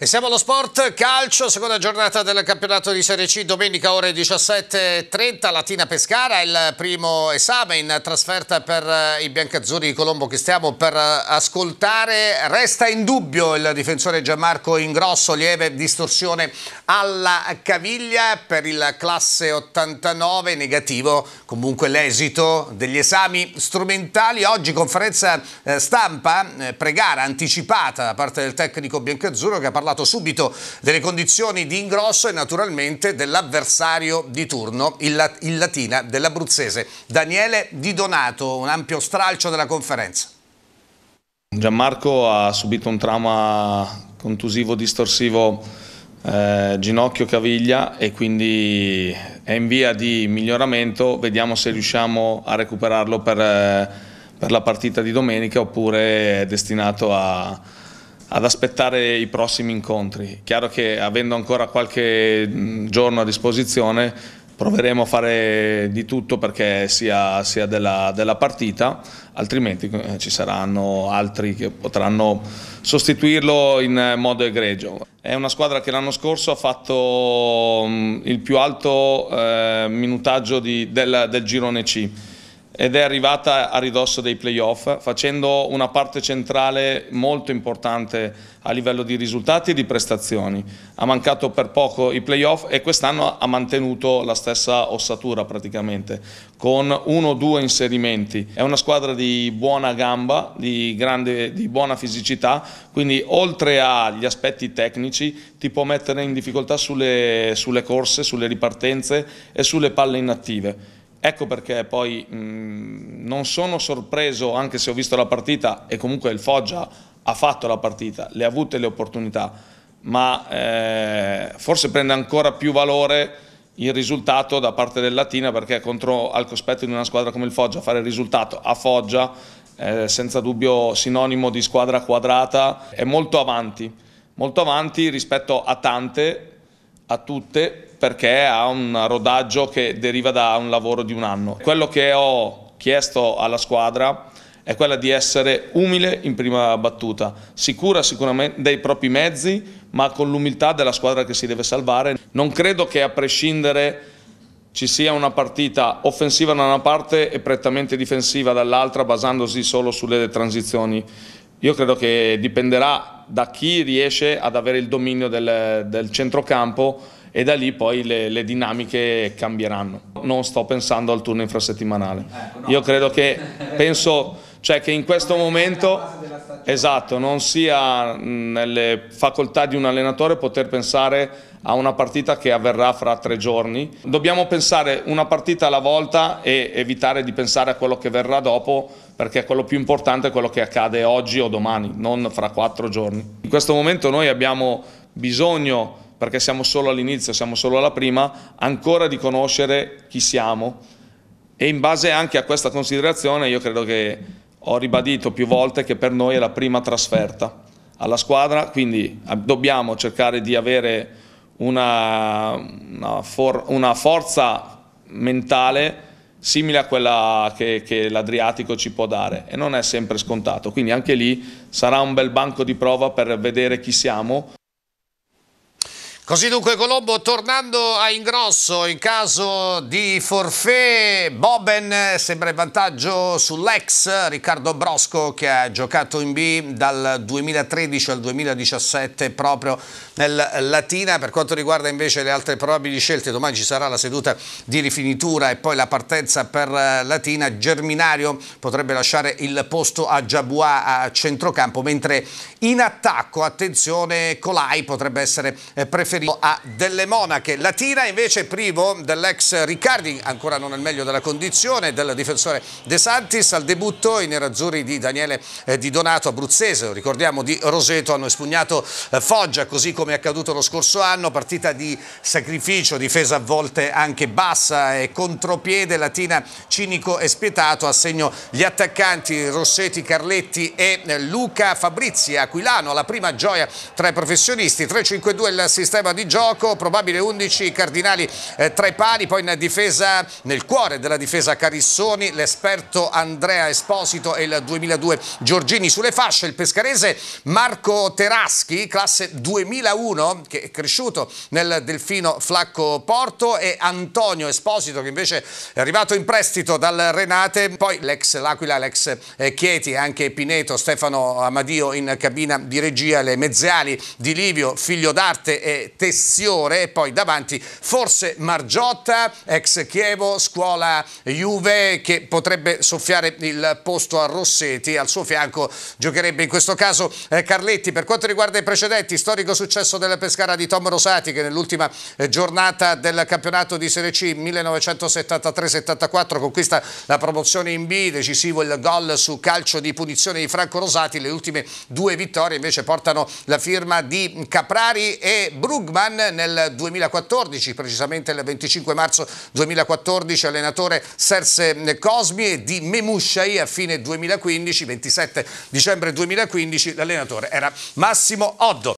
E siamo allo sport, calcio, seconda giornata del campionato di Serie C, domenica ore 17.30, Latina Pescara, il primo esame in trasferta per eh, i biancazzurri di Colombo che stiamo per eh, ascoltare. Resta in dubbio il difensore Gianmarco Ingrosso, lieve distorsione alla caviglia per il classe 89, negativo comunque l'esito degli esami strumentali. Oggi conferenza eh, stampa, pregara anticipata da parte del tecnico biancazzurro che ha parlato parlato subito delle condizioni di ingrosso e naturalmente dell'avversario di turno, il, il Latina dell'Abruzzese. Daniele Di Donato, un ampio stralcio della conferenza. Gianmarco ha subito un trauma contusivo distorsivo eh, ginocchio caviglia e quindi è in via di miglioramento, vediamo se riusciamo a recuperarlo per, eh, per la partita di domenica oppure è destinato a, ad aspettare i prossimi incontri. Chiaro che avendo ancora qualche mm, giorno a disposizione proveremo a fare di tutto perché sia, sia della, della, partita, altrimenti eh, ci saranno altri che potranno sostituirlo in modo egregio. È una squadra che l'anno scorso ha fatto mm, il più alto eh, minutaggio di, del, del girone C ed è arrivata a ridosso dei playoff facendo una parte centrale molto importante a livello di risultati e di prestazioni. Ha mancato per poco i playoff e quest'anno ha mantenuto la stessa ossatura praticamente con uno o due inserimenti. È una squadra di buona gamba, di, grande, di buona fisicità, quindi oltre agli aspetti tecnici ti può mettere in difficoltà sulle, sulle corse, sulle ripartenze e sulle palle inattive Ecco perché poi mh, mm, non sono sorpreso, anche se ho visto la partita e comunque il Foggia ha fatto la partita, le ha avute le opportunità, ma eh, forse prende ancora più valore il risultato da parte del Latina perché contro, al cospetto di una squadra come il Foggia fare il risultato a Foggia eh, senza dubbio sinonimo di squadra quadrata è molto avanti, molto avanti rispetto a tante a tutte perché ha un rodaggio che deriva da un lavoro di un anno. Quello che ho chiesto alla squadra è quella di essere umile in prima battuta, sicura sicuramente dei propri mezzi, ma con l'umiltà della squadra che si deve salvare. Non credo che a prescindere ci sia una partita offensiva da una parte e prettamente difensiva dall'altra basandosi solo sulle transizioni. Io credo che dipenderà da chi riesce ad avere il dominio del, del centrocampo e da lì poi le, le, dinamiche cambieranno. Non sto pensando al turno infrasettimanale. Ecco, Io credo che, penso, cioè che in questo momento Esatto, non sia nelle facoltà di un allenatore poter pensare a una partita che avverrà fra tre giorni. Dobbiamo pensare una partita alla volta e evitare di pensare a quello che verrà dopo perché quello più importante è quello che accade oggi o domani, non fra quattro giorni. In questo momento noi abbiamo bisogno, perché siamo solo all'inizio, siamo solo alla prima, ancora di conoscere chi siamo e in base anche a questa considerazione io credo che ho ribadito più volte che per noi è la prima trasferta alla squadra, quindi dobbiamo cercare di avere una, una, for, una forza mentale simile a quella che, che l'Adriatico ci può dare e non è sempre scontato, quindi anche lì sarà un bel banco di prova per vedere chi siamo Così dunque Colombo tornando a ingrosso in caso di forfè, Boben sembra in vantaggio sull'ex Riccardo Brosco che ha giocato in B dal 2013 al 2017 proprio nel Latina. Per quanto riguarda invece le altre probabili scelte, domani ci sarà la seduta di rifinitura e poi la partenza per Latina. Germinario potrebbe lasciare il posto a Jabua a centrocampo, mentre in attacco, attenzione, Colai potrebbe essere preferito riferito a delle monache. La tira invece è privo dell'ex Riccardi, ancora non al meglio della condizione, del difensore De Santis al debutto in nerazzurri di Daniele eh, Di Donato abruzzese, lo ricordiamo di Roseto, hanno espugnato eh, Foggia così come è accaduto lo scorso anno, partita di sacrificio, difesa a volte anche bassa e contropiede, Latina cinico e spietato, a segno gli attaccanti Rossetti, Carletti e eh, Luca Fabrizi Aquilano, la prima gioia tra i professionisti, 3-5-2 il sistema riserva di gioco, probabile 11 Cardinali eh, i pali, poi in difesa, nel cuore della difesa Carissoni, l'esperto Andrea Esposito e il 2002 Giorgini sulle fasce, il pescarese Marco Teraschi, classe 2001 che è cresciuto nel Delfino Flacco Porto e Antonio Esposito che invece è arrivato in prestito dal Renate, poi l'ex L'Aquila, l'ex eh, Chieti, anche Pineto, Stefano Amadio in cabina di regia, le mezziali di Livio, figlio d'arte e Tessiore e poi davanti forse Margiotta, ex Chievo, scuola Juve che potrebbe soffiare il posto a Rossetti, al suo fianco giocherebbe in questo caso eh, Carletti. Per quanto riguarda i precedenti, storico successo della Pescara di Tom Rosati che nell'ultima eh, giornata del campionato di Serie C 1973-74 conquista la promozione in B, decisivo il gol su calcio di punizione di Franco Rosati, le ultime due vittorie invece portano la firma di Caprari e Brugge Klugman nel 2014, precisamente il 25 marzo 2014, allenatore Serse Cosmi e di Memusciai a fine 2015, 27 dicembre 2015, l'allenatore era Massimo Oddo.